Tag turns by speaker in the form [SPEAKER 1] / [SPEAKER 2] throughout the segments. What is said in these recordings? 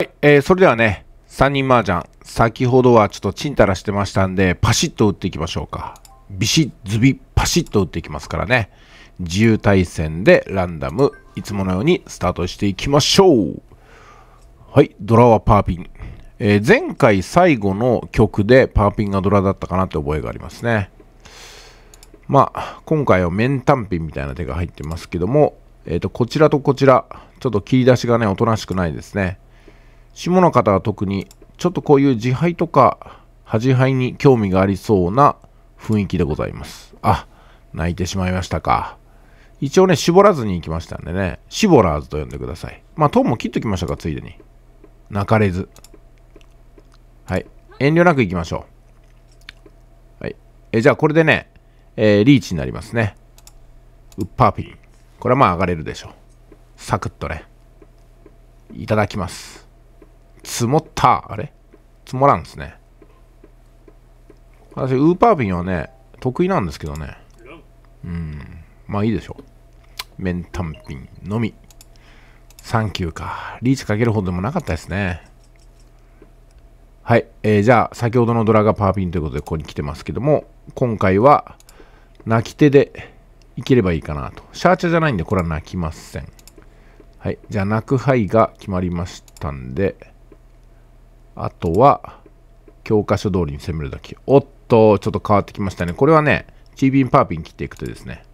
[SPEAKER 1] はい、えー、それではね、3人麻雀、先ほどはちょっとチンタラしてましたんで、パシッと打っていきましょうか。ビシッ、ズビ、パシッと打っていきますからね。自由対戦でランダム、いつものようにスタートしていきましょう。はい、ドラはパーピン。えー、前回最後の曲でパーピンがドラだったかなって覚えがありますね。まあ、今回は面単品みたいな手が入ってますけども、えっ、ー、と、こちらとこちら、ちょっと切り出しがね、おとなしくないですね。下の方は特にちょっとこういう自敗とか恥敗に興味がありそうな雰囲気でございます。あ、泣いてしまいましたか。一応ね、絞らずに行きましたんでね、絞らずと呼んでください。まあ、トーンも切っときましたか、ついでに。泣かれず。はい。遠慮なく行きましょう。はい。え、じゃあこれでね、えー、リーチになりますね。ウッパーピン。これはまあ上がれるでしょう。サクッとね。いただきます。積もった。あれ積もらんですね。私、ウーパーピンはね、得意なんですけどね。うん。まあいいでしょう。メンタンピンのみ。サンキューか。リーチかけるほどでもなかったですね。はい。えー、じゃあ、先ほどのドラがパーピンということで、ここに来てますけども、今回は、泣き手でいければいいかなと。シャーチャーじゃないんで、これは泣きません。はい。じゃあ、泣く範囲が決まりましたんで、あとは、教科書通りに攻めるだけ。おっと、ちょっと変わってきましたね。これはね、チービンパーピン切っていくとですね、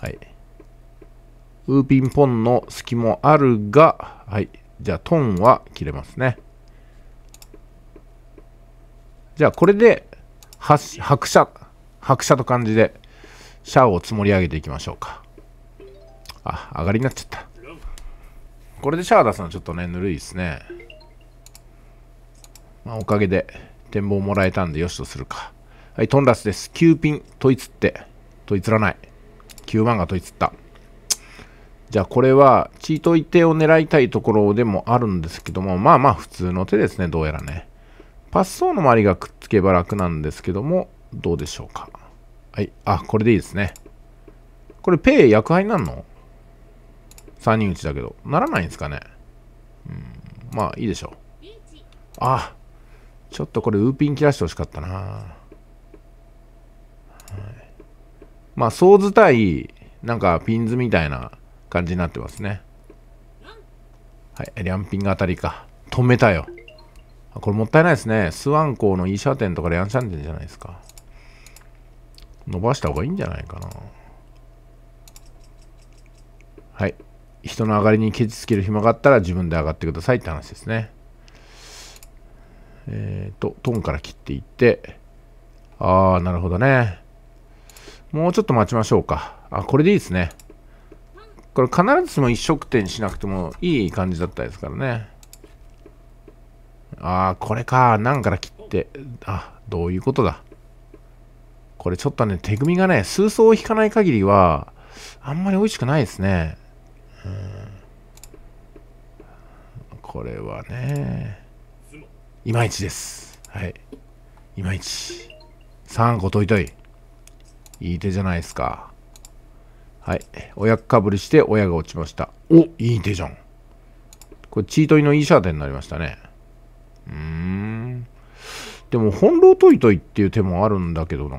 [SPEAKER 1] はい。ウーピンポンの隙もあるが、はい。じゃあ、トンは切れますね。じゃあ、これで、は、白車、白車と感じで、シャアを積もり上げていきましょうか。あ、上がりになっちゃった。これでシャア出すのはちょっとね、ぬるいですね。まあ、おかげで展望もらえたんでよしとするか。はい、トンラスです。9ピン、問いつって、問いつらない。9万が問いつった。じゃあこれは、チート一定を狙いたいところでもあるんですけども、まあまあ普通の手ですね、どうやらね。パス層の周りがくっつけば楽なんですけども、どうでしょうか。はい、あ、これでいいですね。これ、ペイ、役配なんの ?3 人打ちだけど。ならないんですかね。うん、まあいいでしょう。あ、ちょっとこれウーピン切らしてほしかったな、はい、まあソーズ対なんかピンズみたいな感じになってますねはいリャンピンが当たりか止めたよこれもったいないですねスワンコーのーシャーテンとかレアンシャンテンじゃないですか伸ばした方がいいんじゃないかなはい人の上がりにケチつける暇があったら自分で上がってくださいって話ですねえー、と、トンから切っていって、あー、なるほどね。もうちょっと待ちましょうか。あ、これでいいですね。これ必ずしも一色点しなくてもいい感じだったですからね。あー、これか。何から切って、あ、どういうことだ。これちょっとね、手組みがね、数層を引かない限りは、あんまり美味しくないですね。うん、これはね。いまいちです。はい。いまいち。3個といとい。いい手じゃないですか。はい。親かぶりして親が落ちました。おいい手じゃん。これ、チートイのいいシャーテンになりましたね。うーん。でも、翻弄といといっていう手もあるんだけどな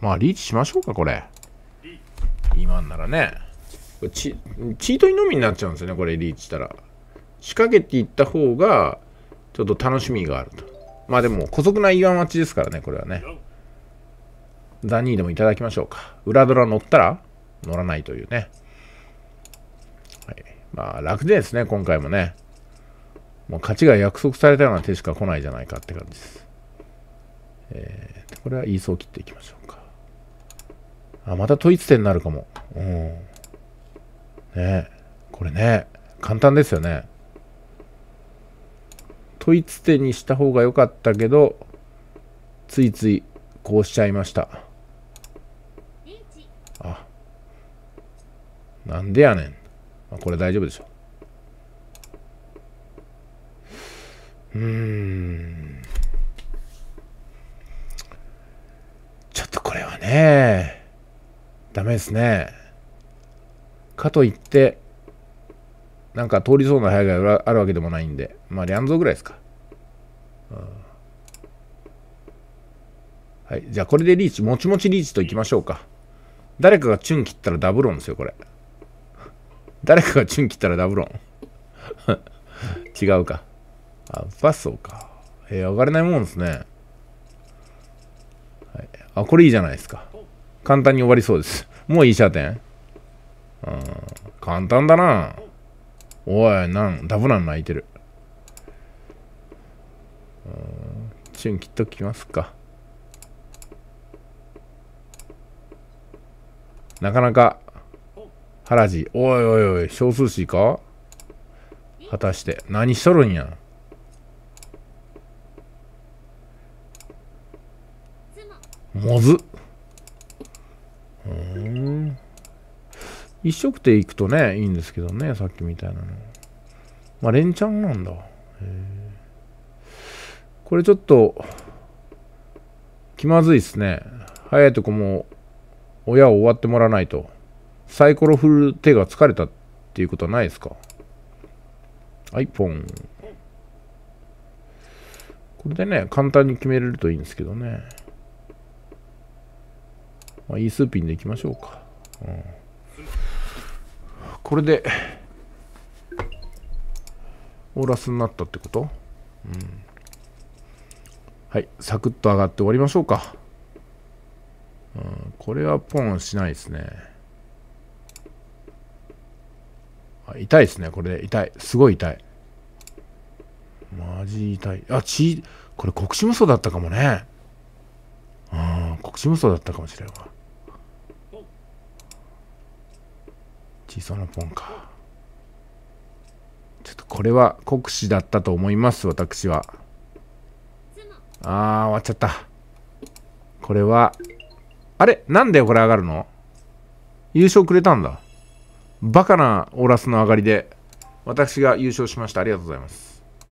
[SPEAKER 1] まあ、リーチしましょうか、これ。今んならね。チチートイのみになっちゃうんですよね、これ、リーチしたら。仕掛けていった方が、ちょっと楽しみがあると。まあでも、古速な岩町ですからね、これはね。ザニーでもいただきましょうか。裏ドラ乗ったら乗らないというね。はい。まあ、楽でですね、今回もね。もう勝ちが約束されたような手しか来ないじゃないかって感じです。えー、これはイースを切っていきましょうか。あ、また統一点になるかも。うん。ねこれね、簡単ですよね。問いつてにした方が良かったけど、ついついこうしちゃいました。あ、なんでやねん。これ大丈夫でしょ。ううん。ちょっとこれはね、ダメですね。かといって、なんか通りそうな部屋があるわけでもないんで、まあ、リャンゾーぐらいですか。うん、はい。じゃあ、これでリーチ、もちもちリーチといきましょうか。誰かがチュン切ったらダブロンですよ、これ。誰かがチュン切ったらダブロン。違うか。あ、バスそうか。えー、上がれないもんですね。はい。あ、これいいじゃないですか。簡単に終わりそうです。もういい射点。うん、簡単だな。おい、なん、ダブラン泣いてる。チュン切っときますか。なかなか、ハラジ、おいおいおい、少数士か果たして、何しとるんや。もず。うん。一色で行くとね、いいんですけどね、さっきみたいなの。まあ、連チャンなんだ。これちょっと、気まずいっすね。早いとこも、親を終わってもらわないと。サイコロ振る手が疲れたっていうことはないですかはい、ポン。これでね、簡単に決めれるといいんですけどね。まあ、ースーピンでいきましょうか。うんこれでオーラスになったってこと、うん、はいサクッと上がって終わりましょうか、うん、これはポンしないですね痛いですねこれで痛いすごい痛いマジ痛いあちこれ国士無双だったかもねああ国士無双だったかもしれんわ小さなポンか。ちょっとこれは国士だったと思います、私は。あー、終わっちゃった。これは、あれなんでこれ上がるの優勝くれたんだ。バカなオーラスの上がりで、私が優勝しました。ありがとうございます。